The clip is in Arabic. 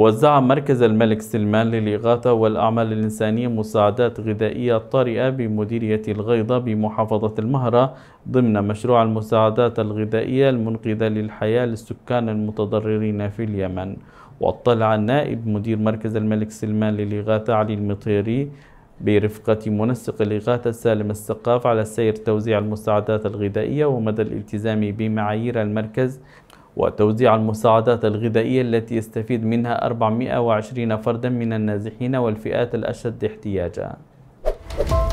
وزع مركز الملك سلمان للإغاثة والأعمال الإنسانية مساعدات غذائية طارئة بمديرية الغيضة بمحافظة المهرة ضمن مشروع المساعدات الغذائية المنقذة للحياة للسكان المتضررين في اليمن واطلع نائب مدير مركز الملك سلمان للإغاثة علي المطيري برفقة منسق الإغاثة سالم السقاف على سير توزيع المساعدات الغذائية ومدى الالتزام بمعايير المركز وتوزيع المساعدات الغذائية التي يستفيد منها 420 فردا من النازحين والفئات الأشد احتياجا